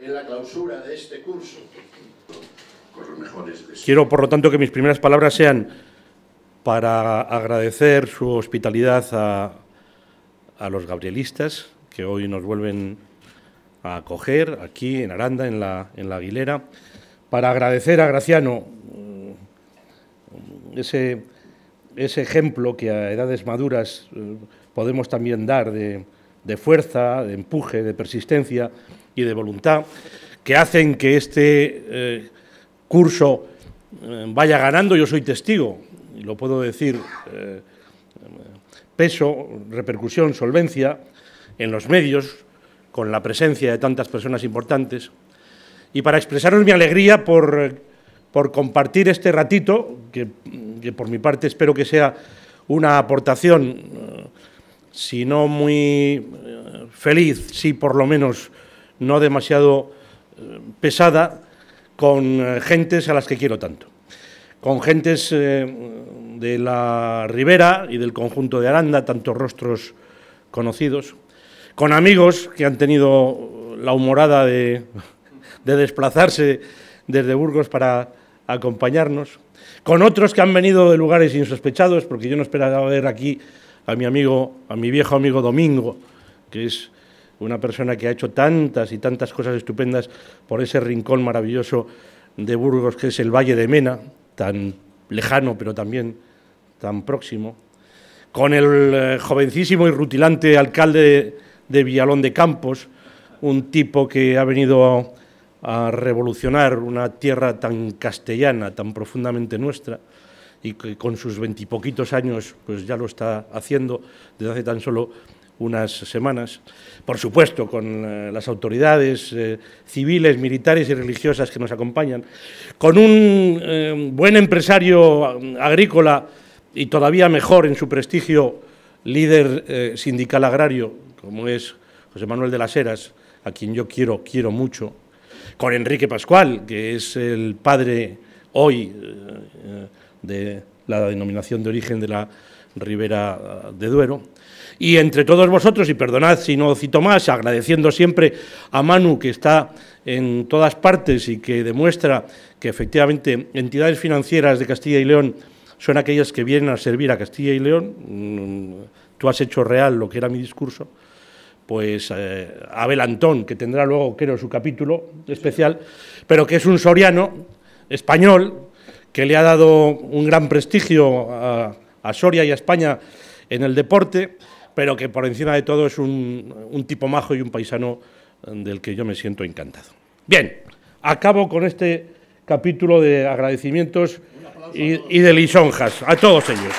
En la clausura de este curso. Quiero, por lo tanto, que mis primeras palabras sean para agradecer su hospitalidad a, los gabrielistas que hoy nos vuelven a acoger aquí en Aranda, en la, en la Aguilera, para agradecer a Graciano mm, ese, ejemplo que a edades maduras eh, podemos también dar de fuerza, de empuje, de persistencia y de voluntad que hacen que este eh, curso eh, vaya ganando. Yo soy testigo, y lo puedo decir, eh, peso, repercusión, solvencia en los medios, con la presencia de tantas personas importantes. Y para expresaros mi alegría por, compartir este ratito, que, por mi parte espero que sea una aportación, si no muy feliz, si por lo menos no demasiado eh, pesada con eh, gentes a las que quiero tanto, con gentes eh, de la Ribera y del conjunto de Aranda, tantos rostros conocidos, con amigos que han tenido la humorada de, de desplazarse desde Burgos para acompañarnos, con otros que han venido de lugares insospechados, porque yo no esperaba ver aquí a mi amigo, a mi viejo amigo Domingo, que es una persona que ha hecho tantas y tantas cosas estupendas por ese rincón maravilloso de Burgos que es el Valle de Mena, tan lejano pero también tan próximo, con el eh, jovencísimo y rutilante alcalde de Villalón de Campos, un tipo que ha venido a, revolucionar una tierra tan castellana, tan profundamente nuestra, y que con sus veintipoquitos años pues ya lo está haciendo desde hace tan solo unas semanas, por supuesto con eh, las autoridades eh, civiles, militares y religiosas que nos acompañan, con un eh, buen empresario mm, agrícola y todavía mejor en su prestigio líder sindical agrario, como es José Manuel de las Heras, a quien yo quiero, quiero mucho, con Enrique Pascual, que es el padre hoy de la denominación de origen de la Ribera de Duero y entre todos vosotros, y perdonad si no cito más, agradeciendo siempre a Manu que está en todas partes y que demuestra que efectivamente entidades financieras de Castilla y León son aquellas que vienen a servir a Castilla y León. Mm, tú has hecho real lo que era mi discurso pues eh, Abel Antón, que tendrá luego, creo, su capítulo especial, pero que es un soriano español que le ha dado un gran prestigio a Soria y a España en el deporte pero que por encima de todo es un, tipo majo y un paisano eh, del que yo me siento encantado. Bien, acabo con este capítulo de agradecimientos y, de lisonjas a todos ellos.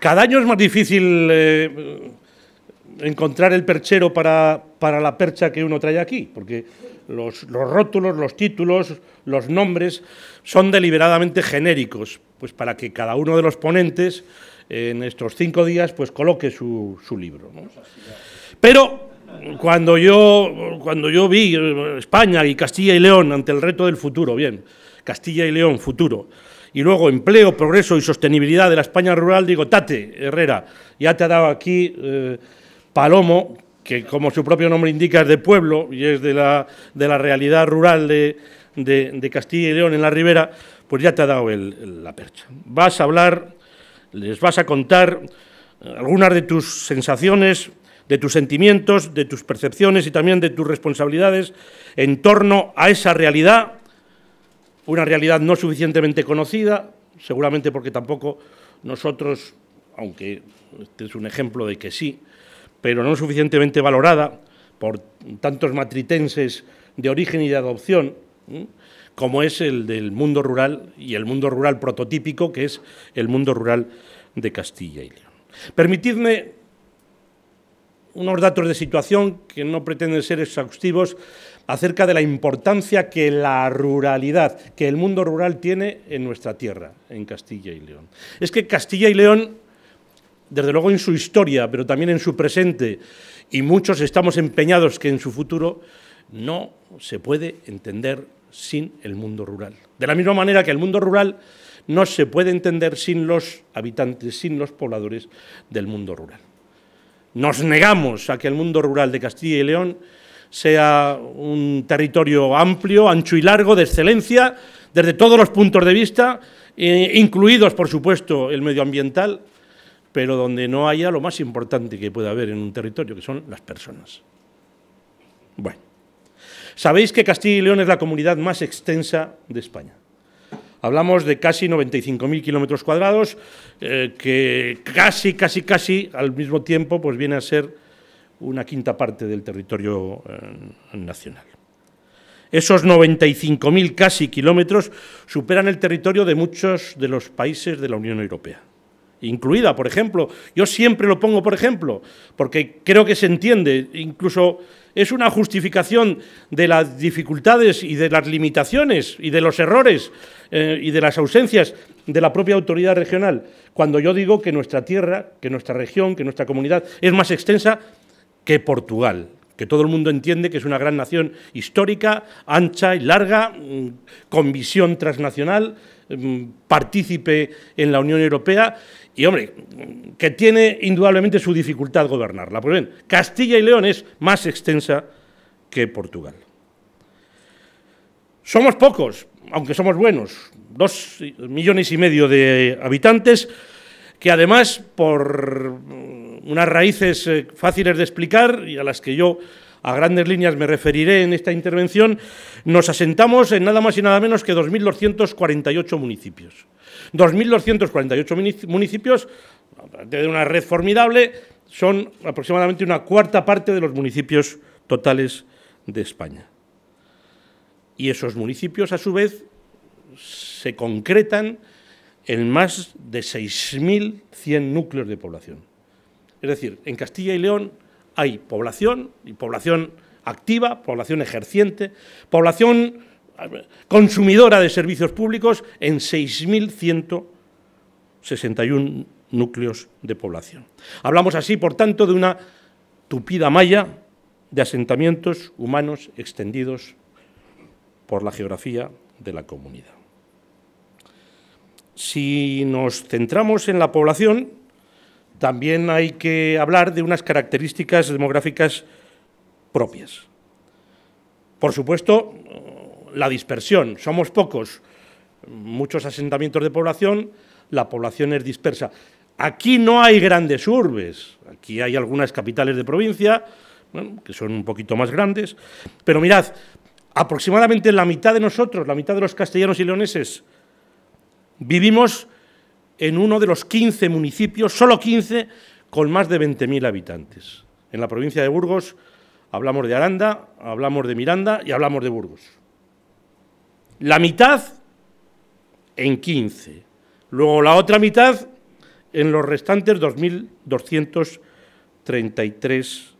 Cada año es más difícil eh, encontrar el perchero para, para, la percha que uno trae aquí, porque los, rótulos, los títulos, los nombres son deliberadamente genéricos, pues para que cada uno de los ponentes en estos cinco días pues coloque su, libro. Pero cuando yo, cuando yo vi eh, España y Castilla y León ante el reto del futuro, bien, Castilla y León, futuro, y luego empleo, progreso y sostenibilidad de la España rural, digo, Tate, Herrera, ya te ha dado aquí eh, Palomo que como su propio nombre indica es de pueblo y es de la, realidad rural de, Castilla y León en la ribera, pues ya te ha dado el, la percha. Vas a hablar, les vas a contar eh, algunas de tus sensaciones, de tus sentimientos, de tus percepciones y también de tus responsabilidades en torno a esa realidad, una realidad no suficientemente conocida, seguramente porque tampoco nosotros, aunque este es un ejemplo de que sí, pero no suficientemente valorada por tantos matritenses de origen y de adopción, como es el del mundo rural y el mundo rural prototípico, que es el mundo rural de Castilla y León. Permitidme unos datos de situación que no pretenden ser exhaustivos acerca de la importancia que la ruralidad, que el mundo rural tiene en nuestra tierra, en Castilla y León. Es que Castilla y León desde luego en su historia, pero también en su presente, y muchos estamos empeñados que en su futuro, no se puede entender sin el mundo rural. De la misma manera que el mundo rural no se puede entender sin los habitantes, sin los pobladores del mundo rural. Nos negamos a que el mundo rural de Castilla y León sea un territorio amplio, ancho y largo, de excelencia, desde todos los puntos de vista, eh, incluidos, por supuesto, el medioambiental, pero donde no haya lo más importante que pueda haber en un territorio, que son las personas. Bueno, sabéis que Castilla y León es la comunidad más extensa de España. Hablamos de casi 95.000 kilómetros cuadrados, eh, que casi, casi, casi al mismo tiempo pues viene a ser una quinta parte del territorio eh, nacional. Esos 95.000 casi kilómetros superan el territorio de muchos de los países de la Unión Europea incluida, por ejemplo. Yo siempre lo pongo, por ejemplo, porque creo que se entiende, incluso es una justificación de las dificultades y de las limitaciones y de los errores eh, y de las ausencias de la propia autoridad regional. Cuando yo digo que nuestra tierra, que nuestra región, que nuestra comunidad es más extensa que Portugal, que todo el mundo entiende que es una gran nación histórica, ancha y larga, mm, con visión transnacional, mm, partícipe en la Unión Europea y hombre, que tiene indudablemente su dificultad gobernarla. Pues ven, Castilla y León es más extensa que Portugal. Somos pocos, aunque somos buenos, dos millones y medio de habitantes, que además, por unas raíces eh, fáciles de explicar y a las que yo a grandes líneas me referiré en esta intervención, nos asentamos en nada más y nada menos que 2.248 municipios. 2.248 municipios, de una red formidable, son aproximadamente una cuarta parte de los municipios totales de España. Y esos municipios, a su vez, se concretan en más de 6.100 núcleos de población. Es decir, en Castilla y León hay población, y población activa, población ejerciente, población consumidora de servicios públicos en 6.161 núcleos de población. Hablamos así, por tanto, de una tupida malla de asentamientos humanos extendidos por la geografía de la comunidad. Si nos centramos en la población, también hay que hablar de unas características demográficas propias. Por supuesto, la dispersión. Somos pocos, muchos asentamientos de población, la población es dispersa. Aquí no hay grandes urbes, aquí hay algunas capitales de provincia, que son un poquito más grandes, pero mirad, aproximadamente la mitad de nosotros, la mitad de los castellanos y leoneses, vivimos en uno de los 15 municipios, solo 15, con más de 20.000 habitantes. En la provincia de Burgos hablamos de Aranda, hablamos de Miranda y hablamos de Burgos la mitad en 15, luego la otra mitad en los restantes 2.233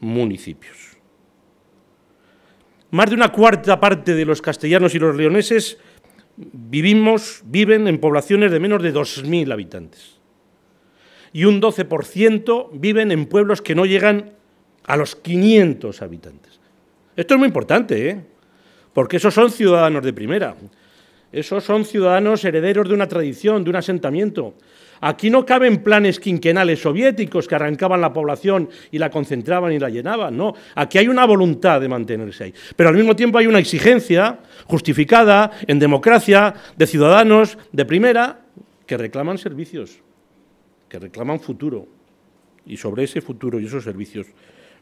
municipios. Más de una cuarta parte de los castellanos y los leoneses vivimos, viven en poblaciones de menos de 2.000 habitantes. Y un 12% viven en pueblos que no llegan a los 500 habitantes. Esto es muy importante, ¿eh? porque esos son ciudadanos de primera. Esos son ciudadanos herederos de una tradición, de un asentamiento. Aquí no caben planes quinquenales soviéticos que arrancaban la población y la concentraban y la llenaban, no. Aquí hay una voluntad de mantenerse ahí. Pero al mismo tiempo hay una exigencia justificada en democracia de ciudadanos de primera que reclaman servicios, que reclaman futuro. Y sobre ese futuro y esos servicios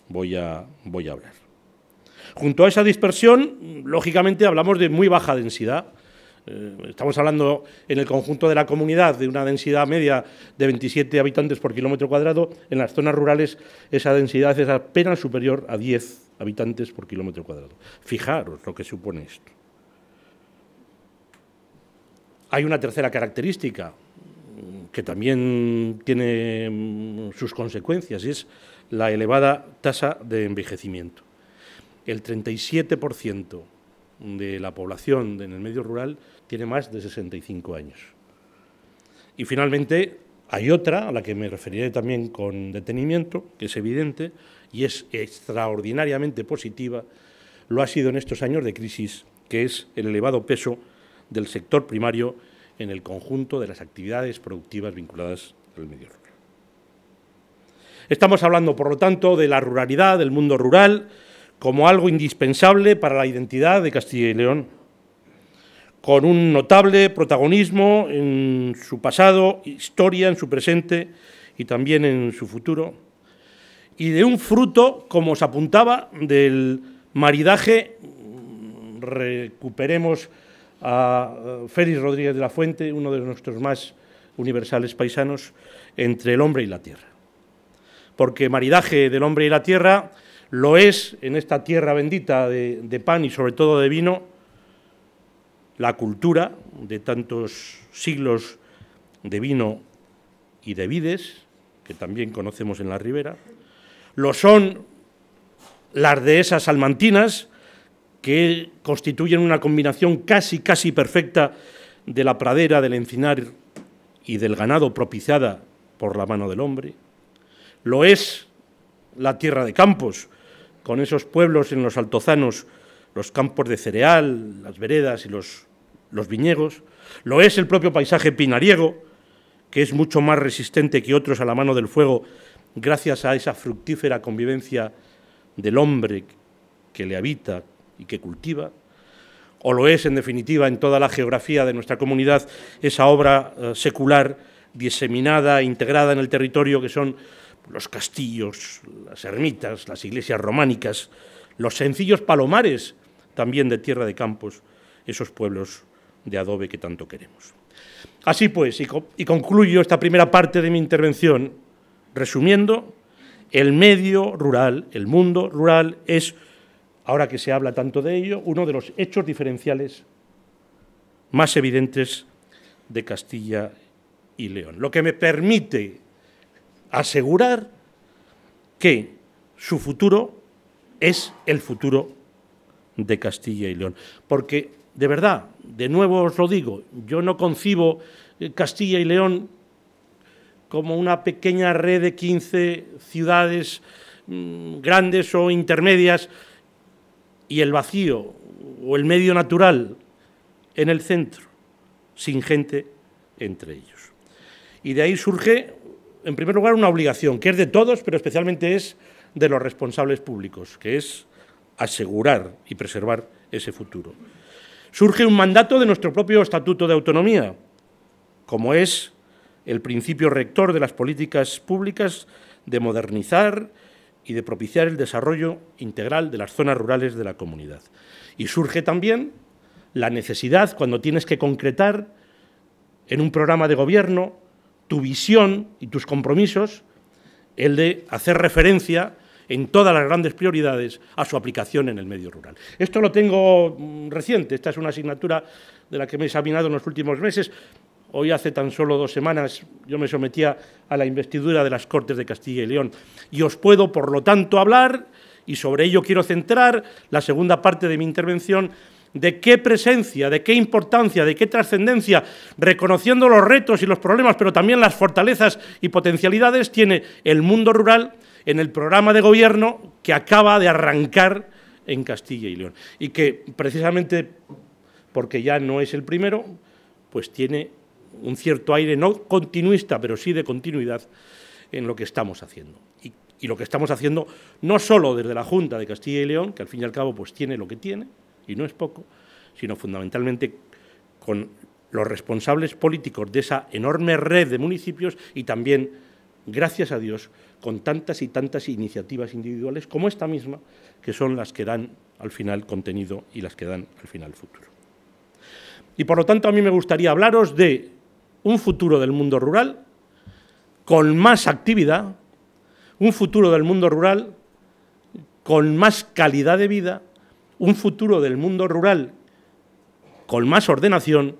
voy a, voy a hablar. Junto a esa dispersión, lógicamente hablamos de muy baja densidad. Eh, estamos hablando en el conjunto de la comunidad de una densidad media de 27 habitantes por kilómetro cuadrado. En las zonas rurales esa densidad es apenas superior a 10 habitantes por kilómetro cuadrado. Fijaros lo que supone esto. Hay una tercera característica mm, que también tiene mm, sus consecuencias y es la elevada tasa de envejecimiento el 37% de la población en el medio rural tiene más de 65 años. Y finalmente hay otra a la que me referiré también con detenimiento, que es evidente y es extraordinariamente positiva, lo ha sido en estos años de crisis, que es el elevado peso del sector primario en el conjunto de las actividades productivas vinculadas al medio rural. Estamos hablando, por lo tanto, de la ruralidad, del mundo rural, como algo indispensable para la identidad de Castilla y León, con un notable protagonismo en su pasado, historia, en su presente y también en su futuro, y de un fruto, como os apuntaba, del maridaje, recuperemos a eh, Félix Rodríguez de la Fuente, uno de nuestros más universales paisanos, entre el hombre y la tierra. Porque maridaje del hombre y la tierra lo es en esta tierra bendita de, pan y sobre todo de vino la cultura de tantos siglos de vino y de vides, que también conocemos en la ribera, lo son las dehesas almantinas, que constituyen una combinación casi, casi perfecta de la pradera, del encinar y del ganado propiciada por la mano del hombre. Lo es la tierra de campos, con esos pueblos en los altozanos, los campos de cereal, las veredas y los, los viñegos, lo es el propio paisaje pinariego, que es mucho más resistente que otros a la mano del fuego gracias a esa fructífera convivencia del hombre que le habita y que cultiva, o lo es, en definitiva, en toda la geografía de nuestra comunidad, esa obra eh, secular diseminada, integrada en el territorio, que son los castillos, las ermitas, las iglesias románicas, los sencillos palomares también de tierra de campos, esos pueblos de adobe que tanto queremos. Así pues, y, concluyo esta primera parte de mi intervención resumiendo, el medio rural, el mundo rural es, ahora que se habla tanto de ello, uno de los hechos diferenciales más evidentes de Castilla y León, lo que me permite asegurar que su futuro es el futuro de Castilla y León. Porque, de verdad, de nuevo os lo digo, yo no concibo eh, Castilla y León como una pequeña red de 15 ciudades mm, grandes o intermedias y el vacío o el medio natural en el centro, sin gente entre ellos. Y de ahí surge en primer lugar, una obligación que es de todos, pero especialmente es de los responsables públicos, que es asegurar y preservar ese futuro. Surge un mandato de nuestro propio Estatuto de Autonomía, como es el principio rector de las políticas públicas de modernizar y de propiciar el desarrollo integral de las zonas rurales de la comunidad. Y surge también la necesidad, cuando tienes que concretar en un programa de gobierno tu visión y tus compromisos, el de hacer referencia en todas las grandes prioridades a su aplicación en el medio rural. Esto lo tengo mm, reciente, esta es una asignatura de la que me he examinado en los últimos meses. Hoy hace tan solo dos semanas yo me sometía a la investidura de las Cortes de Castilla y León y os puedo, por lo tanto, hablar y sobre ello quiero centrar la segunda parte de mi intervención de qué presencia, de qué importancia, de qué trascendencia, reconociendo los retos y los problemas, pero también las fortalezas y potencialidades, tiene el mundo rural en el programa de gobierno que acaba de arrancar en Castilla y León. Y que precisamente porque ya no es el primero, pues tiene un cierto aire no continuista, pero sí de continuidad en lo que estamos haciendo. Y, lo que estamos haciendo no solo desde la Junta de Castilla y León, que al fin y al cabo pues tiene lo que tiene, y no es poco, sino fundamentalmente con los responsables políticos de esa enorme red de municipios y también, gracias a Dios, con tantas y tantas iniciativas individuales como esta misma, que son las que dan al final contenido y las que dan al final futuro. Y por lo tanto a mí me gustaría hablaros de un futuro del mundo rural con más actividad, un futuro del mundo rural con más calidad de vida un futuro del mundo rural con más ordenación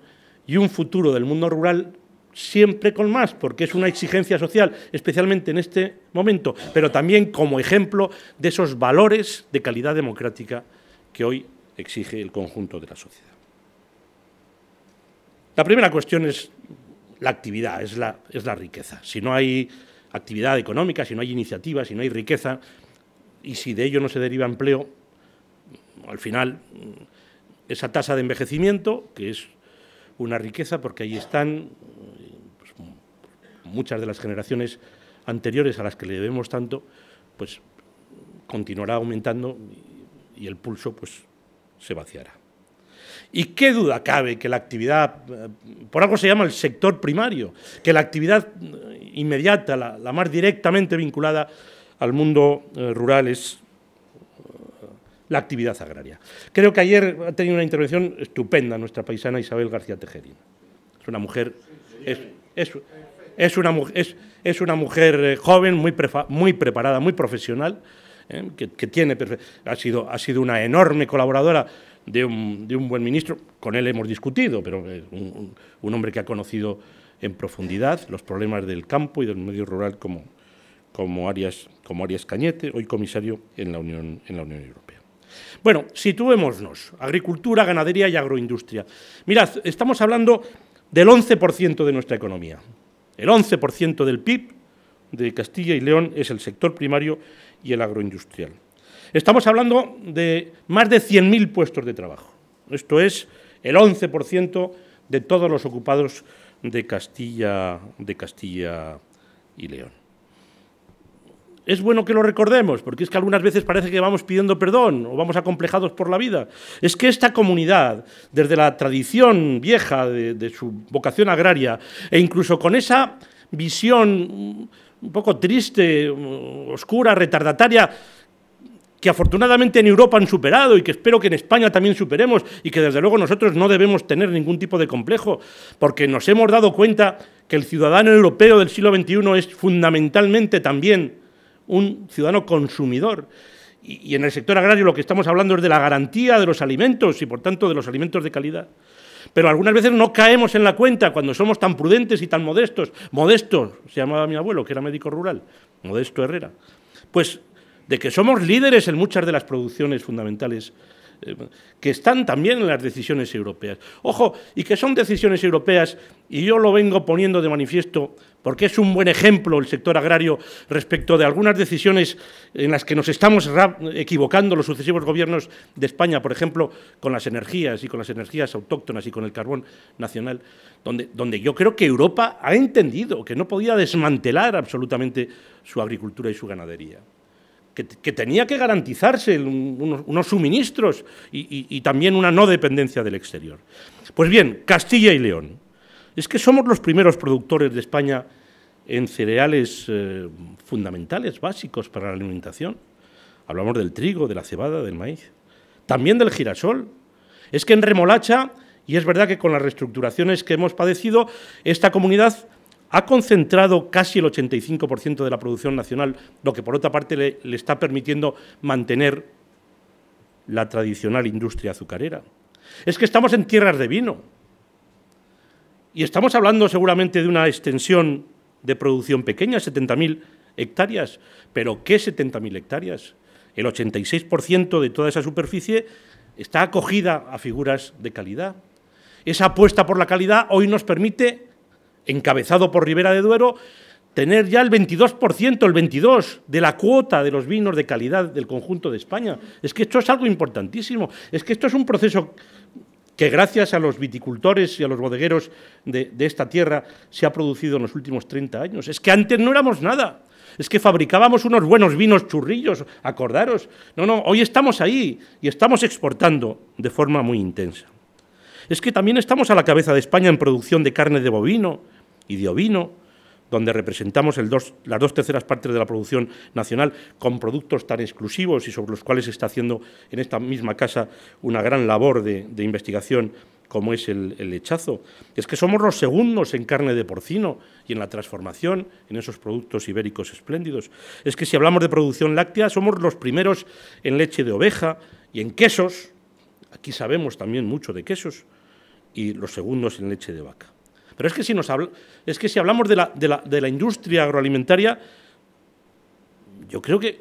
y un futuro del mundo rural siempre con más, porque es una exigencia social, especialmente en este momento, pero también como ejemplo de esos valores de calidad democrática que hoy exige el conjunto de la sociedad. La primera cuestión es la actividad, es la, riqueza. Si no hay actividad económica, si no hay iniciativa, si no hay riqueza, y si de ello no se deriva empleo, al final, mm, esa tasa de envejecimiento, que es una riqueza porque ahí están pues, muchas de las generaciones anteriores a las que le debemos tanto, pues continuará aumentando y el pulso pues se vaciará. Y qué duda cabe que la actividad, eh, por algo se llama el sector primario, que la actividad eh, inmediata, la, la más directamente vinculada al mundo eh, rural es la actividad agraria. Creo que ayer ha tenido una intervención estupenda nuestra paisana Isabel García Tejerín. Es una mujer, es, una, mujer eh, joven, muy, preparada, muy profesional, eh, que, tiene, ha sido, ha sido una enorme colaboradora de un, buen ministro, con él hemos discutido, pero es eh, un, hombre que ha conocido en profundidad los problemas del campo y del medio rural como, Arias, Cañete, hoy comisario en la Unión Europea. Bueno, situémonos. Agricultura, ganadería y agroindustria. Mirad, estamos hablando del 11% de nuestra economía. El 11% del PIB de Castilla y León es el sector primario y el agroindustrial. Estamos hablando de más de 100.000 puestos de trabajo. Esto es el 11% de todos los ocupados de Castilla, de Castilla y León es bueno que lo recordemos, porque es que algunas veces parece que vamos pidiendo perdón o vamos acomplejados por la vida. Es que esta comunidad, desde la tradición vieja de, su vocación agraria, e incluso con esa visión un poco triste, oscura, retardataria, que afortunadamente en Europa han superado y que espero que en España también superemos y que desde luego nosotros no debemos tener ningún tipo de complejo, porque nos hemos dado cuenta que el ciudadano europeo del siglo XXI es fundamentalmente también un ciudadano consumidor. Y, en el sector agrario lo que estamos hablando es de la garantía de los alimentos y, por tanto, de los alimentos de calidad. Pero algunas veces no caemos en la cuenta cuando somos tan prudentes y tan modestos. Modesto, se llamaba mi abuelo, que era médico rural, Modesto Herrera. Pues de que somos líderes en muchas de las producciones fundamentales eh, que están también en las decisiones europeas. Ojo, y que son decisiones europeas, y yo lo vengo poniendo de manifiesto porque es un buen ejemplo el sector agrario respecto de algunas decisiones en las que nos estamos equivocando los sucesivos gobiernos de España, por ejemplo, con las energías y con las energías autóctonas y con el carbón nacional, donde, donde yo creo que Europa ha entendido que no podía desmantelar absolutamente su agricultura y su ganadería que, tenía que garantizarse unos, suministros y, también una no dependencia del exterior. Pues bien, Castilla y León. Es que somos los primeros productores de España en cereales eh, fundamentales, básicos para la alimentación. Hablamos del trigo, de la cebada, del maíz, también del girasol. Es que en remolacha, y es verdad que con las reestructuraciones que hemos padecido, esta comunidad ha concentrado casi el 85% de la producción nacional, lo que por otra parte le, está permitiendo mantener la tradicional industria azucarera. Es que estamos en tierras de vino y estamos hablando seguramente de una extensión de producción pequeña, 70.000 hectáreas. ¿Pero qué 70.000 hectáreas? El 86% de toda esa superficie está acogida a figuras de calidad. Esa apuesta por la calidad hoy nos permite encabezado por Ribera de Duero, tener ya el 22%, el 22% de la cuota de los vinos de calidad del conjunto de España. Es que esto es algo importantísimo. Es que esto es un proceso que gracias a los viticultores y a los bodegueros de, de, esta tierra se ha producido en los últimos 30 años. Es que antes no éramos nada. Es que fabricábamos unos buenos vinos churrillos, acordaros. No, no, hoy estamos ahí y estamos exportando de forma muy intensa. Es que también estamos a la cabeza de España en producción de carne de bovino, y de ovino, donde representamos las dos terceras partes de la producción nacional con productos tan exclusivos y sobre los cuales se está haciendo en esta misma casa una gran labor de, investigación como es el, lechazo. Es que somos los segundos en carne de porcino y en la transformación, en esos productos ibéricos espléndidos. Es que si hablamos de producción láctea, somos los primeros en leche de oveja y en quesos. Aquí sabemos también mucho de quesos y los segundos en leche de vaca. Pero es que si, nos es que si hablamos de la, de la industria agroalimentaria, yo creo que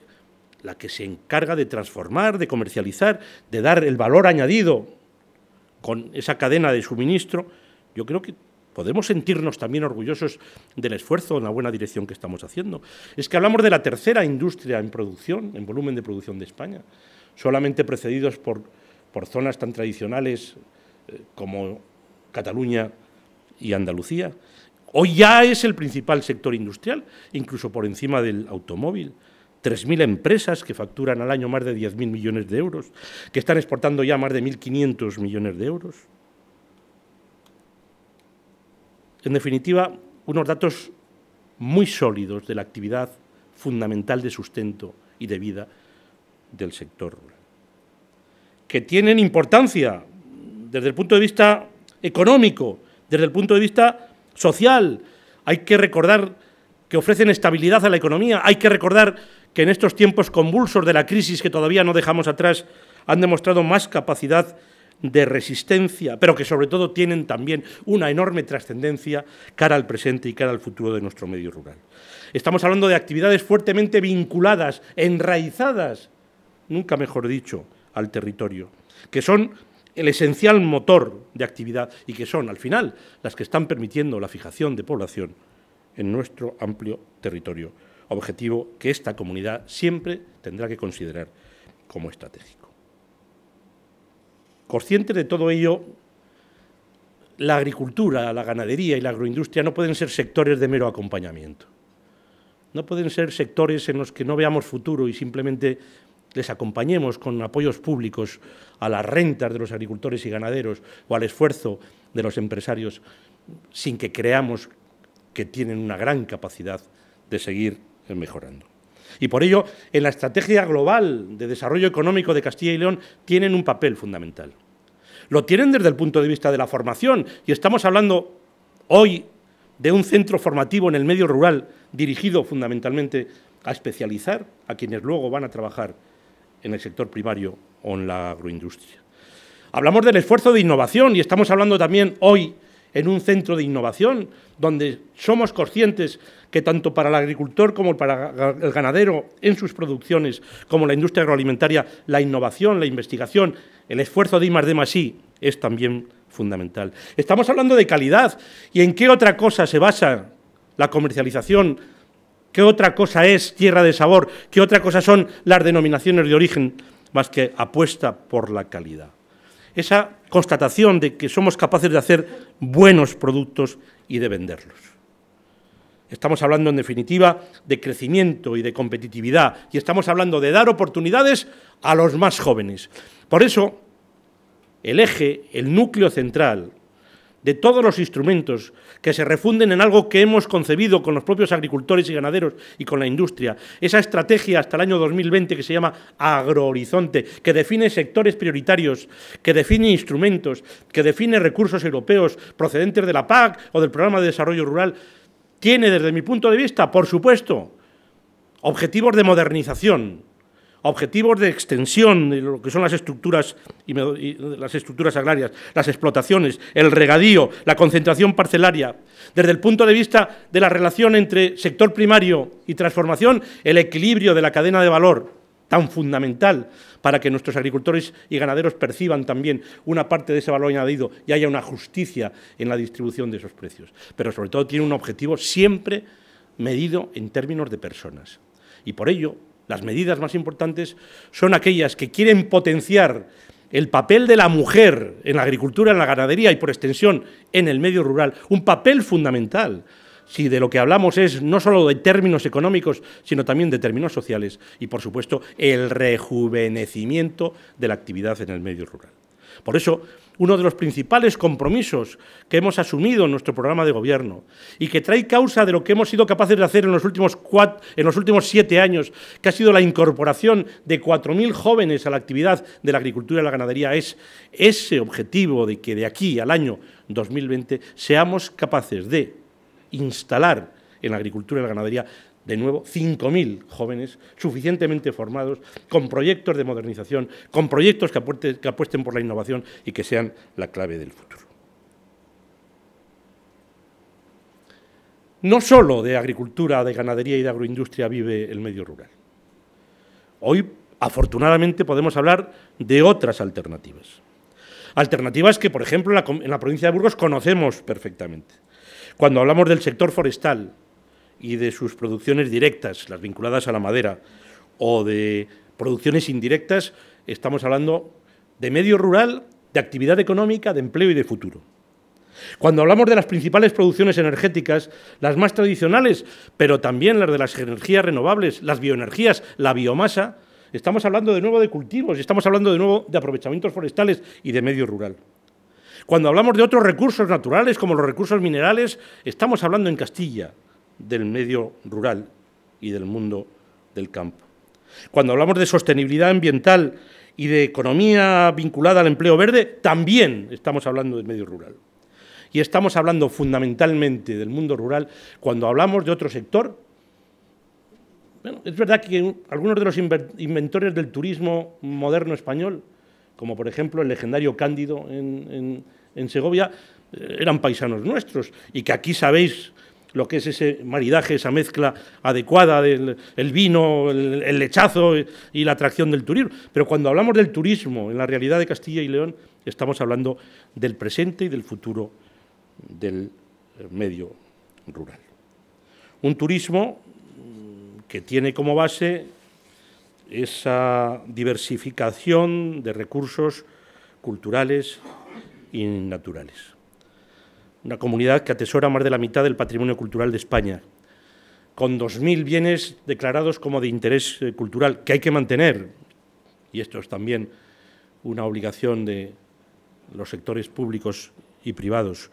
la que se encarga de transformar, de comercializar, de dar el valor añadido con esa cadena de suministro, yo creo que podemos sentirnos también orgullosos del esfuerzo en la buena dirección que estamos haciendo. Es que hablamos de la tercera industria en producción, en volumen de producción de España, solamente precedidos por, por zonas tan tradicionales eh, como Cataluña y Andalucía. Hoy ya es el principal sector industrial, incluso por encima del automóvil. 3.000 empresas que facturan al año más de 10.000 millones de euros, que están exportando ya más de 1.500 millones de euros. En definitiva, unos datos muy sólidos de la actividad fundamental de sustento y de vida del sector rural, que tienen importancia desde el punto de vista económico, desde el punto de vista social. Hay que recordar que ofrecen estabilidad a la economía. Hay que recordar que en estos tiempos convulsos de la crisis que todavía no dejamos atrás han demostrado más capacidad de resistencia, pero que sobre todo tienen también una enorme trascendencia cara al presente y cara al futuro de nuestro medio rural. Estamos hablando de actividades fuertemente vinculadas, enraizadas, nunca mejor dicho, al territorio, que son el esencial motor de actividad y que son, al final, las que están permitiendo la fijación de población en nuestro amplio territorio, objetivo que esta comunidad siempre tendrá que considerar como estratégico. Consciente de todo ello, la agricultura, la ganadería y la agroindustria no pueden ser sectores de mero acompañamiento. No pueden ser sectores en los que no veamos futuro y simplemente les acompañemos con apoyos públicos a las rentas de los agricultores y ganaderos o al esfuerzo de los empresarios, sin que creamos que tienen una gran capacidad de seguir mejorando. Y por ello, en la estrategia global de desarrollo económico de Castilla y León tienen un papel fundamental. Lo tienen desde el punto de vista de la formación y estamos hablando hoy de un centro formativo en el medio rural dirigido fundamentalmente a especializar a quienes luego van a trabajar en el sector primario o en la agroindustria. Hablamos del esfuerzo de innovación y estamos hablando también hoy en un centro de innovación donde somos conscientes que tanto para el agricultor como para el ganadero en sus producciones, como la industria agroalimentaria, la innovación, la investigación, el esfuerzo de I es también fundamental. Estamos hablando de calidad y en qué otra cosa se basa la comercialización qué otra cosa es tierra de sabor, qué otra cosa son las denominaciones de origen, más que apuesta por la calidad. Esa constatación de que somos capaces de hacer buenos productos y de venderlos. Estamos hablando, en definitiva, de crecimiento y de competitividad, y estamos hablando de dar oportunidades a los más jóvenes. Por eso, el eje, el núcleo central de todos los instrumentos que se refunden en algo que hemos concebido con los propios agricultores y ganaderos y con la industria. Esa estrategia hasta el año 2020 que se llama Agrohorizonte, que define sectores prioritarios, que define instrumentos, que define recursos europeos procedentes de la PAC o del Programa de Desarrollo Rural, tiene desde mi punto de vista, por supuesto, objetivos de modernización objetivos de extensión de lo que son las estructuras, las estructuras agrarias, las explotaciones, el regadío, la concentración parcelaria. Desde el punto de vista de la relación entre sector primario y transformación, el equilibrio de la cadena de valor, tan fundamental para que nuestros agricultores y ganaderos perciban también una parte de ese valor añadido y haya una justicia en la distribución de esos precios. Pero sobre todo tiene un objetivo siempre medido en términos de personas. Y por ello, las medidas más importantes son aquellas que quieren potenciar el papel de la mujer en la agricultura, en la ganadería y por extensión en el medio rural, un papel fundamental. Si de lo que hablamos es no solo de términos económicos, sino también de términos sociales y, por supuesto, el rejuvenecimiento de la actividad en el medio rural. Por eso, uno de los principales compromisos que hemos asumido en nuestro programa de gobierno y que trae causa de lo que hemos sido capaces de hacer en los últimos, en los últimos siete años, que ha sido la incorporación de 4.000 jóvenes a la actividad de la agricultura y la ganadería, es ese objetivo de que de aquí al año 2020 seamos capaces de instalar en la agricultura y la ganadería de nuevo, 5.000 jóvenes suficientemente formados, con proyectos de modernización, con proyectos que, apuesten por la innovación y que sean la clave del futuro. No solo de agricultura, de ganadería y de agroindustria vive el medio rural. Hoy, afortunadamente, podemos hablar de otras alternativas. Alternativas que, por ejemplo, en la provincia de Burgos conocemos perfectamente. Cuando hablamos del sector forestal, y de sus producciones directas, las vinculadas a la madera, o de producciones indirectas, estamos hablando de medio rural, de actividad económica, de empleo y de futuro. Cuando hablamos de las principales producciones energéticas, las más tradicionales, pero también las de las energías renovables, las bioenergías, la biomasa, estamos hablando de nuevo de cultivos, estamos hablando de nuevo de aprovechamientos forestales y de medio rural. Cuando hablamos de otros recursos naturales, como los recursos minerales, estamos hablando en Castilla, del medio rural y del mundo del campo. Cuando hablamos de sostenibilidad ambiental y de economía vinculada al empleo verde, también estamos hablando del medio rural. Y estamos hablando fundamentalmente del mundo rural cuando hablamos de otro sector. es verdad que algunos de los inventores del turismo moderno español, como por ejemplo el legendario Cándido en Segovia, eh, eran paisanos nuestros y que aquí sabéis lo que es ese maridaje, esa mezcla adecuada del vino, el, lechazo y la atracción del turismo. Pero cuando hablamos del turismo en la realidad de Castilla y León, estamos hablando del presente y del futuro del eh, medio rural. Un turismo mm, que tiene como base esa diversificación de recursos culturales y naturales una comunidad que atesora más de la mitad del patrimonio cultural de España, con 2.000 bienes declarados como de interés eh, cultural, que hay que mantener, y esto es también una obligación de los sectores públicos y privados,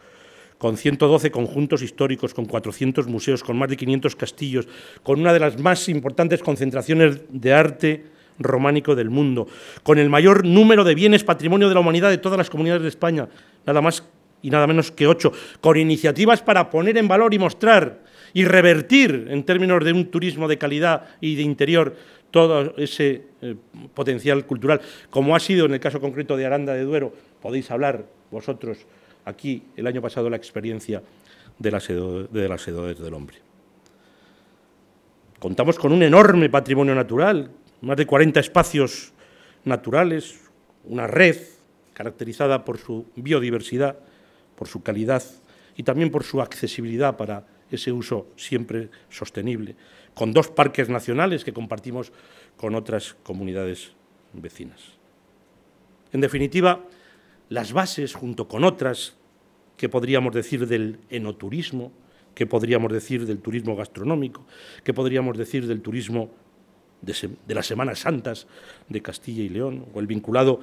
con 112 conjuntos históricos, con 400 museos, con más de 500 castillos, con una de las más importantes concentraciones de arte románico del mundo, con el mayor número de bienes patrimonio de la humanidad de todas las comunidades de España, nada más y nada menos que ocho, con iniciativas para poner en valor y mostrar y revertir en términos de un turismo de calidad y de interior todo ese eh, potencial cultural, como ha sido en el caso concreto de Aranda de Duero, podéis hablar vosotros aquí el año pasado la experiencia de las edades del hombre. Contamos con un enorme patrimonio natural, más de 40 espacios naturales, una red caracterizada por su biodiversidad, por su calidad y también por su accesibilidad para ese uso siempre sostenible, con dos parques nacionales que compartimos con otras comunidades vecinas. En definitiva, las bases, junto con otras que podríamos decir del enoturismo, que podríamos decir del turismo gastronómico, que podríamos decir del turismo de, las Semanas Santas de Castilla y León, o el vinculado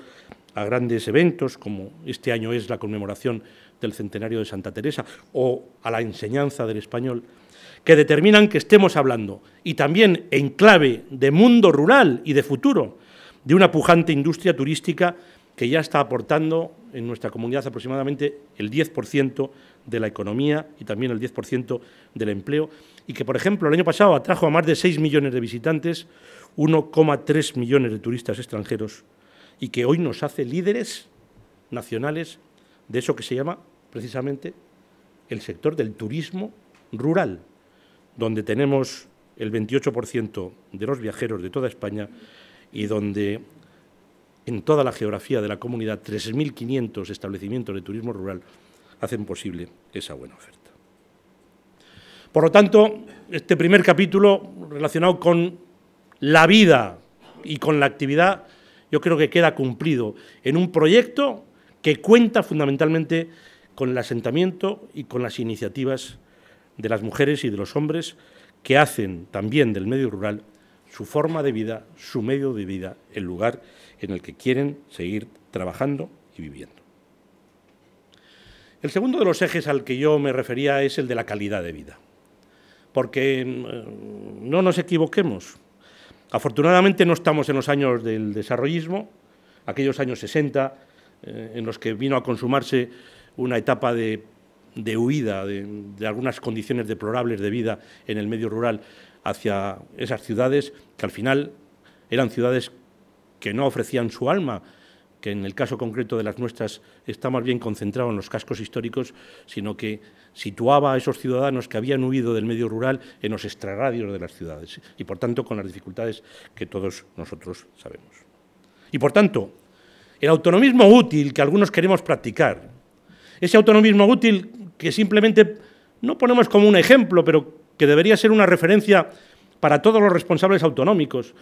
a grandes eventos, como este año es la conmemoración del centenario de Santa Teresa, o a la enseñanza del español, que determinan que estemos hablando, y también en clave de mundo rural y de futuro, de una pujante industria turística que ya está aportando en nuestra comunidad aproximadamente el 10% de la economía y también el 10% del empleo, y que, por ejemplo, el año pasado atrajo a más de 6 millones de visitantes, 1,3 millones de turistas extranjeros y que hoy nos hace líderes nacionales de eso que se llama precisamente el sector del turismo rural, donde tenemos el 28% de los viajeros de toda España y donde en toda la geografía de la comunidad 3.500 establecimientos de turismo rural hacen posible esa buena oferta. Por lo tanto, este primer capítulo relacionado con la vida y con la actividad yo creo que queda cumplido en un proyecto que cuenta fundamentalmente con el asentamiento y con las iniciativas de las mujeres y de los hombres que hacen también del medio rural su forma de vida, su medio de vida, el lugar en el que quieren seguir trabajando y viviendo. El segundo de los ejes al que yo me refería es el de la calidad de vida, porque eh, no nos equivoquemos, Afortunadamente no estamos en los años del desarrollismo, aquellos años 60, eh, en los que vino a consumarse una etapa de, huida de, algunas condiciones deplorables de vida en el medio rural hacia esas ciudades que al final eran ciudades que no ofrecían su alma, que en el caso concreto de las nuestras está más bien concentrado en los cascos históricos, sino que situaba a esos ciudadanos que habían huido del medio rural en los extrarradios de las ciudades y, por tanto, con las dificultades que todos nosotros sabemos. Y, por tanto, el autonomismo útil que algunos queremos practicar, ese autonomismo útil que simplemente no ponemos como un ejemplo, pero que debería ser una referencia para todos los responsables autonómicos,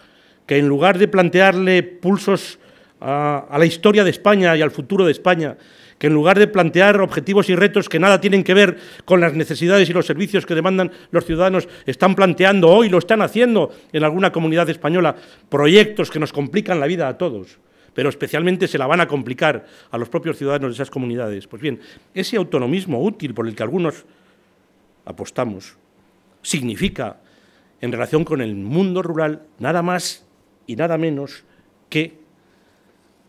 que en lugar de plantearle pulsos a, la historia de España y al futuro de España, que en lugar de plantear objetivos y retos que nada tienen que ver con las necesidades y los servicios que demandan los ciudadanos, están planteando hoy, lo están haciendo en alguna comunidad española, proyectos que nos complican la vida a todos pero especialmente se la van a complicar a los propios ciudadanos de esas comunidades. Pues bien, ese autonomismo útil por el que algunos apostamos significa, en relación con el mundo rural, nada más y nada menos que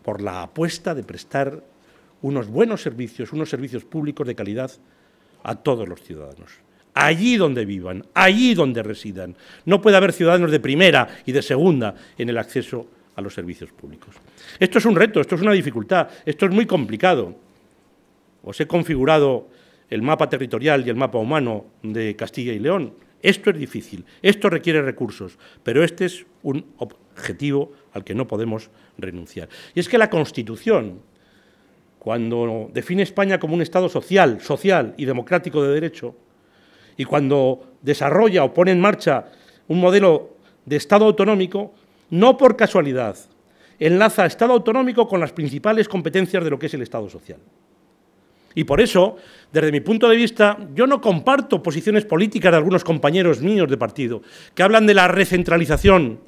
por la apuesta de prestar unos buenos servicios, unos servicios públicos de calidad a todos los ciudadanos. Allí donde vivan, allí donde residan. No puede haber ciudadanos de primera y de segunda en el acceso a los servicios públicos. Esto es un reto, esto es una dificultad, esto es muy complicado. Os he configurado el mapa territorial y el mapa humano de Castilla y León. Esto es difícil, esto requiere recursos, pero este es un objetivo al que no podemos renunciar. Y es que la Constitución, cuando define España como un Estado social, social y democrático de derecho, y cuando desarrolla o pone en marcha un modelo de Estado autonómico, no por casualidad, enlaza Estado autonómico con las principales competencias de lo que es el Estado social. Y por eso, desde mi punto de vista, yo no comparto posiciones políticas de algunos compañeros míos de partido que hablan de la recentralización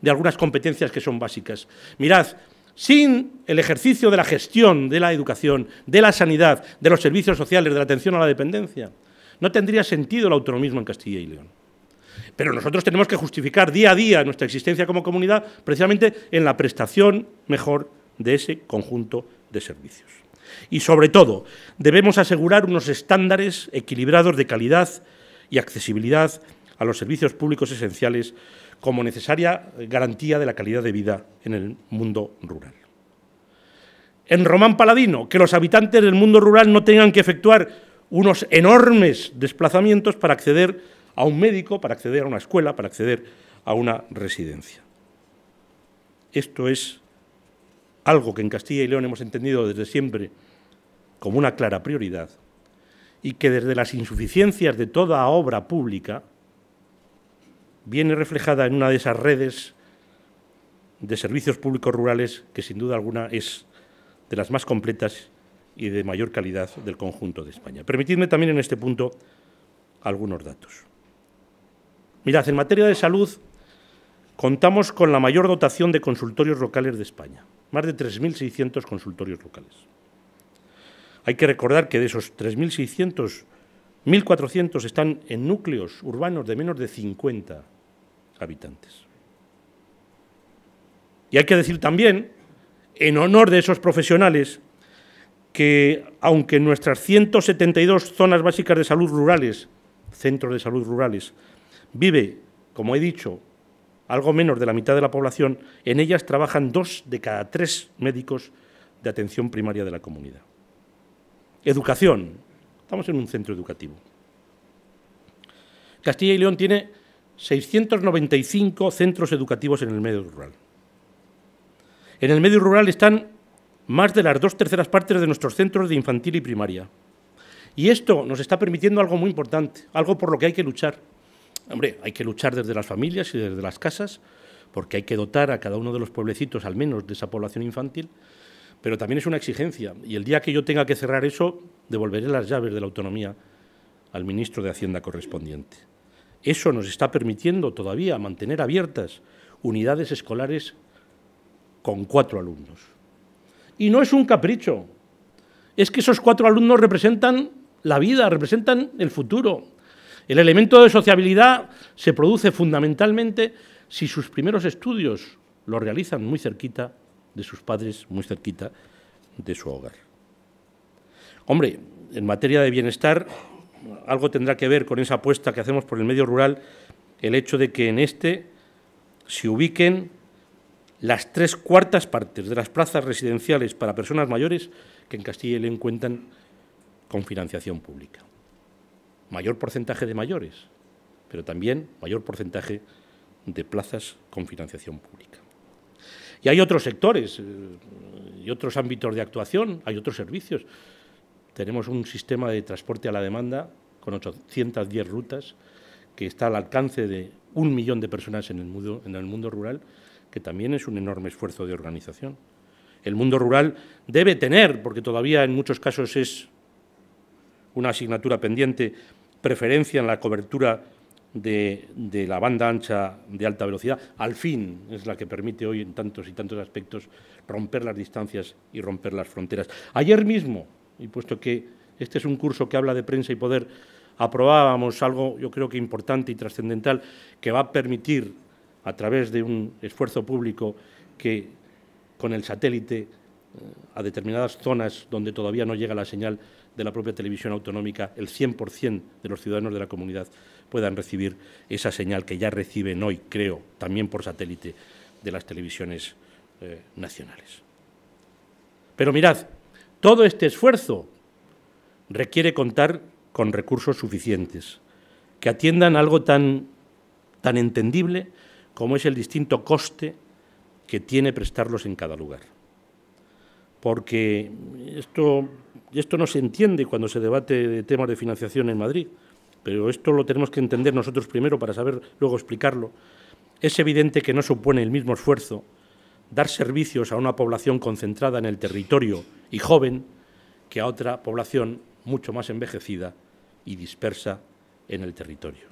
de algunas competencias que son básicas. Mirad, sin el ejercicio de la gestión de la educación, de la sanidad, de los servicios sociales, de la atención a la dependencia, no tendría sentido el autonomismo en Castilla y León. Pero nosotros tenemos que justificar día a día nuestra existencia como comunidad precisamente en la prestación mejor de ese conjunto de servicios. Y sobre todo, debemos asegurar unos estándares equilibrados de calidad y accesibilidad a los servicios públicos esenciales como necesaria garantía de la calidad de vida en el mundo rural. En Román Paladino, que los habitantes del mundo rural no tengan que efectuar unos enormes desplazamientos para acceder a un médico, para acceder a una escuela, para acceder a una residencia. Esto es algo que en Castilla y León hemos entendido desde siempre como una clara prioridad y que desde las insuficiencias de toda obra pública viene reflejada en una de esas redes de servicios públicos rurales que sin duda alguna es de las más completas y de mayor calidad del conjunto de España. Permitidme también en este punto algunos datos. Mirad, en materia de salud contamos con la mayor dotación de consultorios locales de España, más de 3.600 consultorios locales. Hay que recordar que de esos 3.600 1.400 están en núcleos urbanos de menos de 50 habitantes. Y hay que decir también, en honor de esos profesionales, que aunque nuestras 172 zonas básicas de salud rurales, centros de salud rurales, vive, como he dicho, algo menos de la mitad de la población, en ellas trabajan dos de cada tres médicos de atención primaria de la comunidad. Educación, Estamos en un centro educativo. Castilla y León tiene 695 centros educativos en el medio rural. En el medio rural están más de las dos terceras partes de nuestros centros de infantil y primaria. Y esto nos está permitiendo algo muy importante, algo por lo que hay que luchar. Hombre, hay que luchar desde las familias y desde las casas, porque hay que dotar a cada uno de los pueblecitos, al menos de esa población infantil, pero también es una exigencia. Y el día que yo tenga que cerrar eso, devolveré las llaves de la autonomía al ministro de Hacienda correspondiente. Eso nos está permitiendo todavía mantener abiertas unidades escolares con cuatro alumnos. Y no es un capricho, es que esos cuatro alumnos representan la vida, representan el futuro. El elemento de sociabilidad se produce fundamentalmente si sus primeros estudios lo realizan muy cerquita de sus padres, muy cerquita de su hogar. Hombre, en materia de bienestar, algo tendrá que ver con esa apuesta que hacemos por el medio rural, el hecho de que en este se ubiquen las tres cuartas partes de las plazas residenciales para personas mayores que en Castilla y León cuentan con financiación pública. Mayor porcentaje de mayores, pero también mayor porcentaje de plazas con financiación pública. Y hay otros sectores eh, y otros ámbitos de actuación, hay otros servicios. Tenemos un sistema de transporte a la demanda con 810 rutas que está al alcance de un millón de personas en el mundo, en el mundo rural, que también es un enorme esfuerzo de organización. El mundo rural debe tener, porque todavía en muchos casos es una asignatura pendiente, preferencia en la cobertura de, la banda ancha de alta velocidad, al fin es la que permite hoy en tantos y tantos aspectos romper las distancias y romper las fronteras. Ayer mismo, y puesto que este es un curso que habla de prensa y poder, aprobábamos algo yo creo que importante y trascendental que va a permitir, a través de un esfuerzo público, que con el satélite eh, a determinadas zonas donde todavía no llega la señal de la propia televisión autonómica, el 100% de los ciudadanos de la comunidad puedan recibir esa señal que ya reciben hoy, creo, también por satélite de las televisiones eh, nacionales. Pero mirad, todo este esfuerzo requiere contar con recursos suficientes, que atiendan algo tan, tan entendible como es el distinto coste que tiene prestarlos en cada lugar. Porque esto, esto no se entiende cuando se debate de temas de financiación en Madrid pero esto lo tenemos que entender nosotros primero para saber luego explicarlo, es evidente que no supone el mismo esfuerzo dar servicios a una población concentrada en el territorio y joven que a otra población mucho más envejecida y dispersa en el territorio.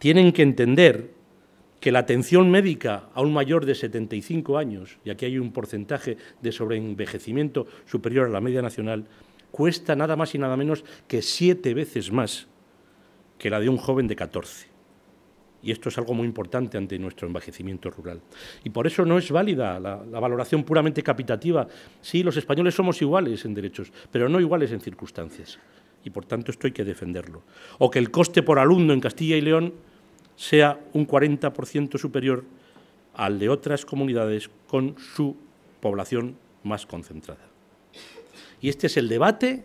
Tienen que entender que la atención médica a un mayor de 75 años, y aquí hay un porcentaje de sobreenvejecimiento superior a la media nacional, cuesta nada más y nada menos que siete veces más que la de un joven de 14. Y esto es algo muy importante ante nuestro envejecimiento rural. Y por eso no es válida la, valoración puramente capitativa. Sí, los españoles somos iguales en derechos, pero no iguales en circunstancias. Y por tanto esto hay que defenderlo. O que el coste por alumno en Castilla y León sea un 40% superior al de otras comunidades con su población más concentrada. Y este es el debate,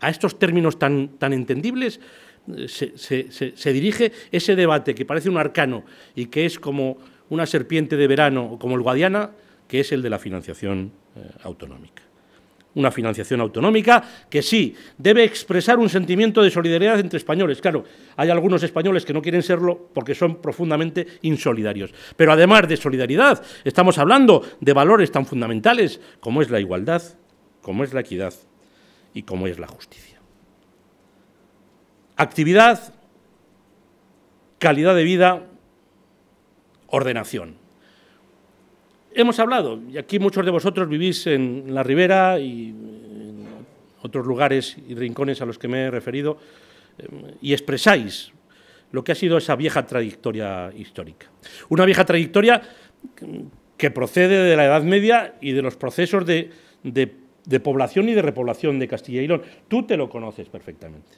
a estos términos tan, tan entendibles eh, se, dirige ese debate que parece un arcano y que es como una serpiente de verano o como el Guadiana, que es el de la financiación eh, autonómica. Una financiación autonómica que sí debe expresar un sentimiento de solidaridad entre españoles. Claro, hay algunos españoles que no quieren serlo porque son profundamente insolidarios. Pero además de solidaridad, estamos hablando de valores tan fundamentales como es la igualdad como es la equidad y como es la justicia. Actividad, calidad de vida, ordenación. Hemos hablado, y aquí muchos de vosotros vivís en la ribera y en otros lugares y rincones a los que me he referido, eh, y expresáis lo que ha sido esa vieja trayectoria histórica. Una vieja trayectoria que procede de la Edad Media y de los procesos de, de de población y de repoblación de Castilla y León. Tú te lo conoces perfectamente.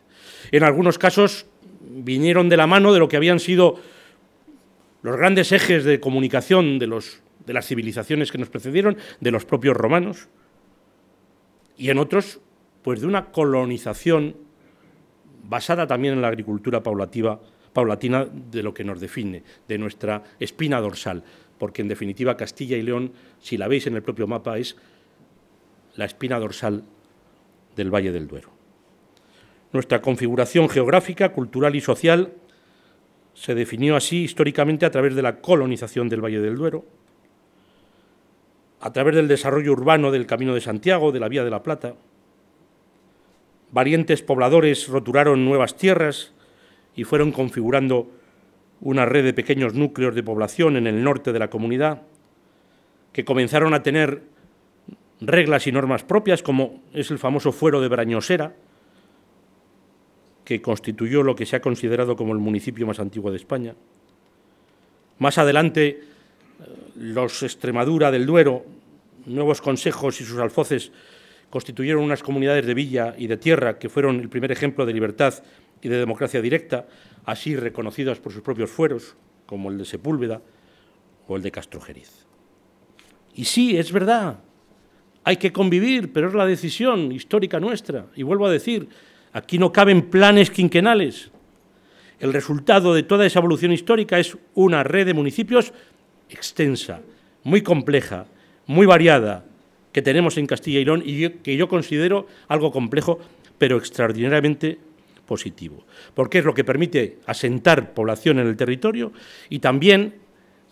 En algunos casos vinieron de la mano de lo que habían sido los grandes ejes de comunicación de, los, de las civilizaciones que nos precedieron, de los propios romanos, y en otros, pues de una colonización basada también en la agricultura paulatina de lo que nos define, de nuestra espina dorsal, porque en definitiva Castilla y León, si la veis en el propio mapa, es la espina dorsal del Valle del Duero. Nuestra configuración geográfica, cultural y social se definió así históricamente a través de la colonización del Valle del Duero, a través del desarrollo urbano del Camino de Santiago, de la Vía de la Plata. Variantes pobladores roturaron nuevas tierras y fueron configurando una red de pequeños núcleos de población en el norte de la comunidad, que comenzaron a tener reglas y normas propias, como es el famoso fuero de Brañosera, que constituyó lo que se ha considerado como el municipio más antiguo de España. Más adelante, eh, los Extremadura del Duero, nuevos consejos y sus alfoces constituyeron unas comunidades de villa y de tierra que fueron el primer ejemplo de libertad y de democracia directa, así reconocidas por sus propios fueros, como el de Sepúlveda o el de Castrojeriz. Y sí, es verdad, hay que convivir, pero es la decisión histórica nuestra. Y vuelvo a decir, aquí no caben planes quinquenales. El resultado de toda esa evolución histórica es una red de municipios extensa, muy compleja, muy variada, que tenemos en Castilla y León y que yo considero algo complejo, pero extraordinariamente positivo, porque es lo que permite asentar población en el territorio y también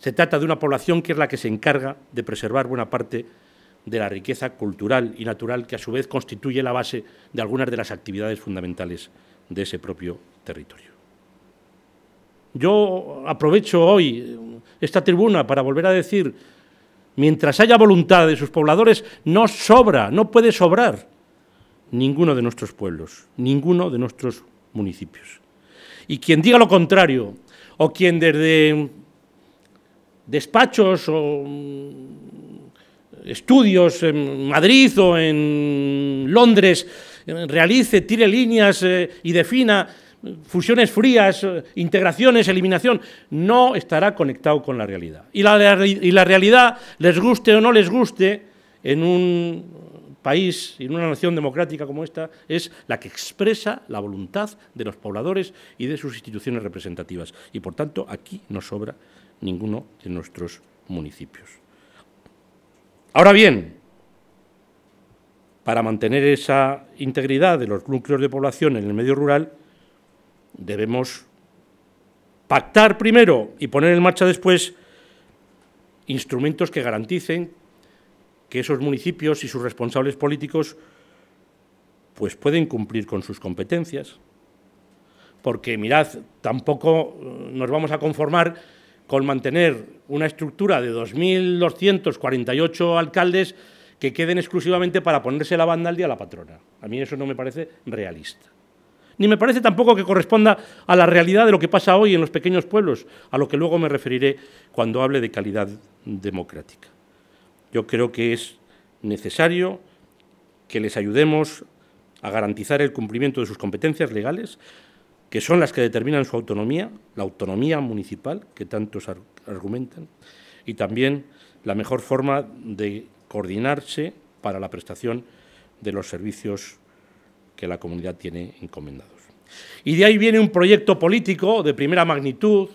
se trata de una población que es la que se encarga de preservar buena parte de de la riqueza cultural y natural que a su vez constituye la base de algunas de las actividades fundamentales de ese propio territorio. Yo aprovecho hoy eh, esta tribuna para volver a decir, mientras haya voluntad de sus pobladores, no sobra, no puede sobrar ninguno de nuestros pueblos, ninguno de nuestros municipios. Y quien diga lo contrario, o quien desde despachos o mm, estudios en Madrid o en Londres, realice, tire líneas eh, y defina fusiones frías, eh, integraciones, eliminación, no estará conectado con la realidad. Y la, y la realidad, les guste o no les guste, en un país, en una nación democrática como esta, es la que expresa la voluntad de los pobladores y de sus instituciones representativas. Y por tanto, aquí no sobra ninguno de nuestros municipios. Ahora bien, para mantener esa integridad de los núcleos de población en el medio rural, debemos pactar primero y poner en marcha después instrumentos que garanticen que esos municipios y sus responsables políticos pues pueden cumplir con sus competencias. Porque mirad, tampoco eh, nos vamos a conformar con mantener una estructura de 2.248 alcaldes que queden exclusivamente para ponerse la banda al día a la patrona. A mí eso no me parece realista. Ni me parece tampoco que corresponda a la realidad de lo que pasa hoy en los pequeños pueblos, a lo que luego me referiré cuando hable de calidad democrática. Yo creo que es necesario que les ayudemos a garantizar el cumplimiento de sus competencias legales, que son las que determinan su autonomía, la autonomía municipal que tantos argumentan, y también la mejor forma de coordinarse para la prestación de los servicios que la comunidad tiene encomendados. Y de ahí viene un proyecto político de primera magnitud,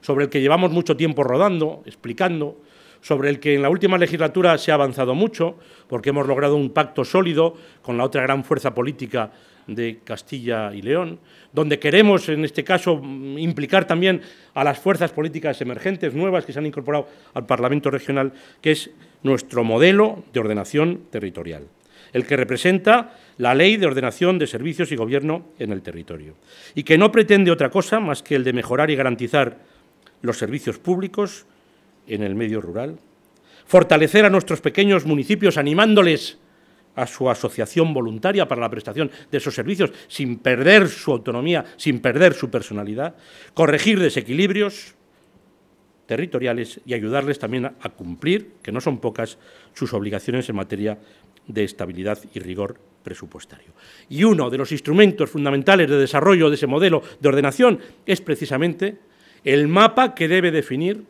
sobre el que llevamos mucho tiempo rodando, explicando, sobre el que en la última legislatura se ha avanzado mucho, porque hemos logrado un pacto sólido con la otra gran fuerza política de Castilla y León, donde queremos, en este caso, implicar también a las fuerzas políticas emergentes nuevas que se han incorporado al Parlamento Regional, que es nuestro modelo de ordenación territorial, el que representa la Ley de Ordenación de Servicios y Gobierno en el Territorio, y que no pretende otra cosa más que el de mejorar y garantizar los servicios públicos en el medio rural, fortalecer a nuestros pequeños municipios animándoles a su asociación voluntaria para la prestación de esos servicios, sin perder su autonomía, sin perder su personalidad, corregir desequilibrios territoriales y ayudarles también a cumplir, que no son pocas, sus obligaciones en materia de estabilidad y rigor presupuestario. Y uno de los instrumentos fundamentales de desarrollo de ese modelo de ordenación es precisamente el mapa que debe definir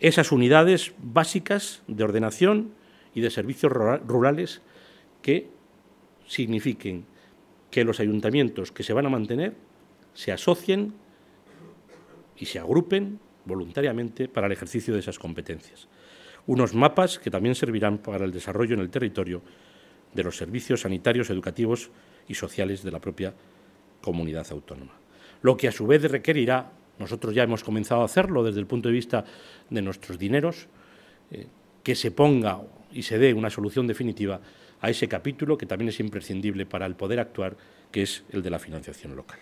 esas unidades básicas de ordenación y de servicios rurales que signifiquen que los ayuntamientos que se van a mantener se asocien y se agrupen voluntariamente para el ejercicio de esas competencias. Unos mapas que también servirán para el desarrollo en el territorio de los servicios sanitarios, educativos y sociales de la propia comunidad autónoma. Lo que a su vez requerirá, nosotros ya hemos comenzado a hacerlo desde el punto de vista de nuestros dineros, eh, que se ponga y se dé una solución definitiva a ese capítulo que también es imprescindible para el poder actuar, que es el de la financiación local.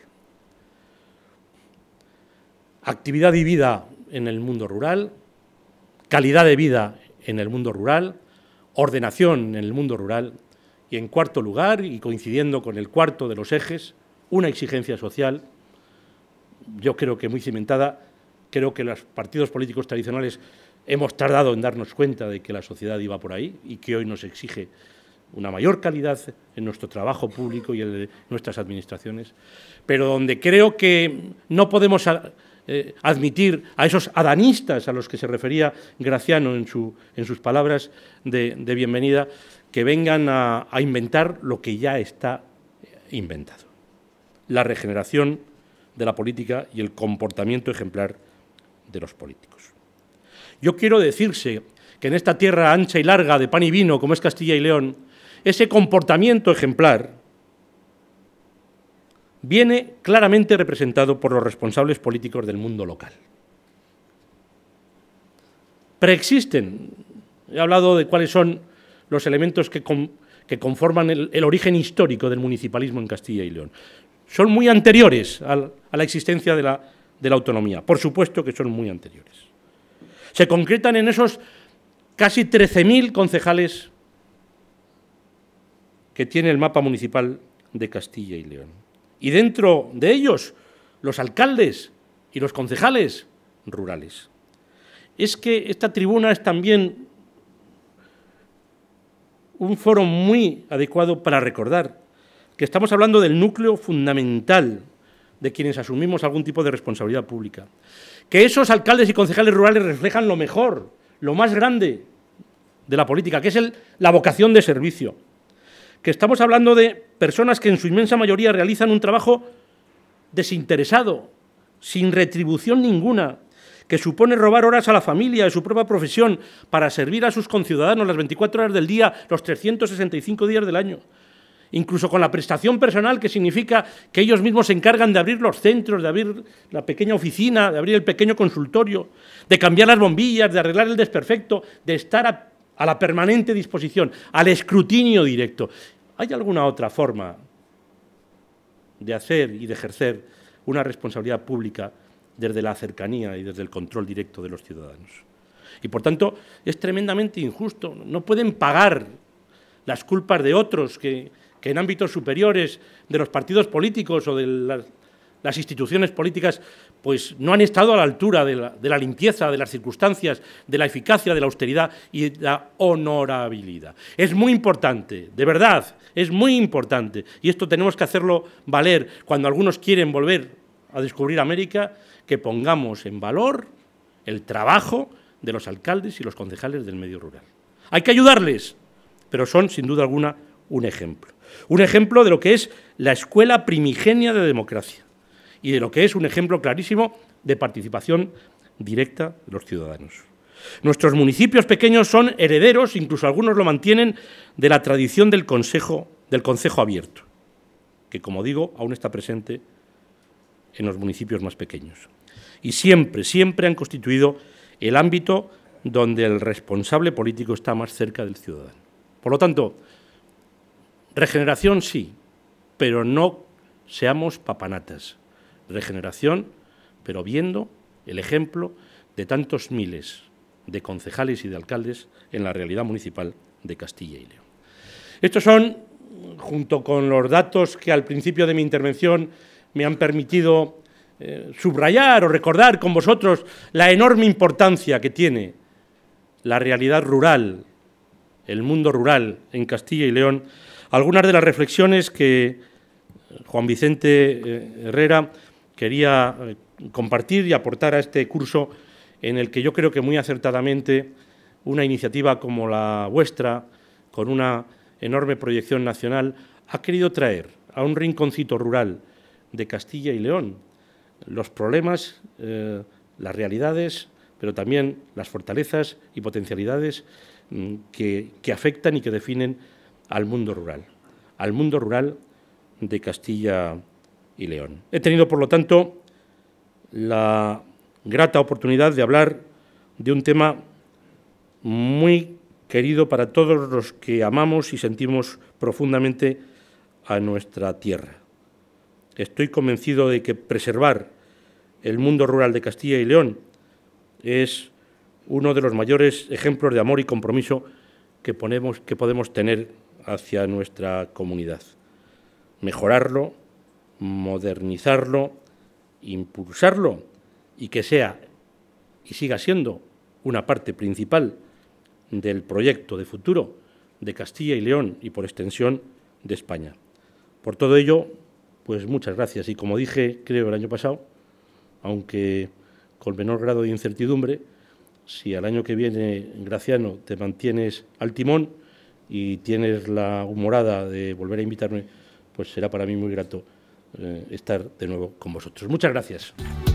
Actividad y vida en el mundo rural, calidad de vida en el mundo rural, ordenación en el mundo rural y, en cuarto lugar, y coincidiendo con el cuarto de los ejes, una exigencia social, yo creo que muy cimentada, creo que los partidos políticos tradicionales hemos tardado en darnos cuenta de que la sociedad iba por ahí y que hoy nos exige una mayor calidad en nuestro trabajo público y en nuestras administraciones, pero donde creo que no podemos eh, admitir a esos adanistas a los que se refería Graciano en, sus palabras de, bienvenida, que vengan a inventar lo que ya está inventado. La regeneración de la política y el comportamiento ejemplar de los políticos. Yo quiero decirse que en esta tierra ancha y larga de pan y vino, como es Castilla y León, ese comportamiento ejemplar viene claramente representado por los responsables políticos del mundo local. Preexisten, he hablado de cuáles son los elementos que, conforman el, origen histórico del municipalismo en Castilla y León. Son muy anteriores a la existencia de la, de la autonomía, por supuesto que son muy anteriores. Se concretan en esos casi 13.000 concejales que tiene el mapa municipal de Castilla y León. Y dentro de ellos, los alcaldes y los concejales rurales. Es que esta tribuna es también un foro muy adecuado para recordar que estamos hablando del núcleo fundamental de quienes asumimos algún tipo de responsabilidad pública. Que esos alcaldes y concejales rurales reflejan lo mejor, lo más grande de la política, que es la vocación de servicio que estamos hablando de personas que en su inmensa mayoría realizan un trabajo desinteresado, sin retribución ninguna, que supone robar horas a la familia de su propia profesión para servir a sus conciudadanos las 24 horas del día, los 365 días del año. Incluso con la prestación personal, que significa que ellos mismos se encargan de abrir los centros, de abrir la pequeña oficina, de abrir el pequeño consultorio, de cambiar las bombillas, de arreglar el desperfecto, de estar a, a la permanente disposición, al escrutinio directo. ¿Hay alguna otra forma de hacer y de ejercer una responsabilidad pública desde la cercanía y desde el control directo de los ciudadanos? Y por tanto, es tremendamente injusto. No pueden pagar las culpas de otros que, en ámbitos superiores de los partidos políticos o de las instituciones políticas pues no han estado a la altura de la, limpieza, de las circunstancias, de la eficacia, de la austeridad y de la honorabilidad. Es muy importante, de verdad, es muy importante, y esto tenemos que hacerlo valer cuando algunos quieren volver a descubrir América, que pongamos en valor el trabajo de los alcaldes y los concejales del medio rural. Hay que ayudarles, pero son, sin duda alguna, un ejemplo. Un ejemplo de lo que es la escuela primigenia de democracia y de lo que es un ejemplo clarísimo de participación directa de los ciudadanos. Nuestros municipios pequeños son herederos, incluso algunos lo mantienen, de la tradición del Consejo, del consejo Abierto, que como digo, aún está presente en los municipios más pequeños. Y siempre, siempre han constituido el ámbito donde el responsable político está más cerca del ciudadano. Por lo tanto, regeneración sí, pero no seamos papanatas regeneración, pero viendo el ejemplo de tantos miles de concejales y de alcaldes en la realidad municipal de Castilla y León. Estos son, junto con los datos que al principio de mi intervención me han permitido eh, subrayar o recordar con vosotros la enorme importancia que tiene la realidad rural, el mundo rural en Castilla y León, algunas de las reflexiones que eh, Juan Vicente eh, Herrera quería eh, compartir y aportar a este curso en el que yo creo que muy acertadamente una iniciativa como la vuestra, con una enorme proyección nacional, ha querido traer a un rinconcito rural de Castilla y León los problemas, eh, las realidades, pero también las fortalezas y potencialidades mm, que, afectan y que definen al mundo rural, al mundo rural de Castilla y León. He tenido, por lo tanto, la grata oportunidad de hablar de un tema muy querido para todos los que amamos y sentimos profundamente a nuestra tierra. Estoy convencido de que preservar el mundo rural de Castilla y León es uno de los mayores ejemplos de amor y compromiso que, que podemos tener hacia nuestra comunidad. Mejorarlo, modernizarlo, impulsarlo y que sea y siga siendo una parte principal del proyecto de futuro de Castilla y León y por extensión de España. Por todo ello, pues muchas gracias y como dije creo el año pasado, aunque con menor grado de incertidumbre, si al año que viene, Graciano, te mantienes al timón y tienes la humorada de volver a invitarme, pues será para mí muy grato eh, estar de nuevo con vosotros. Muchas gracias.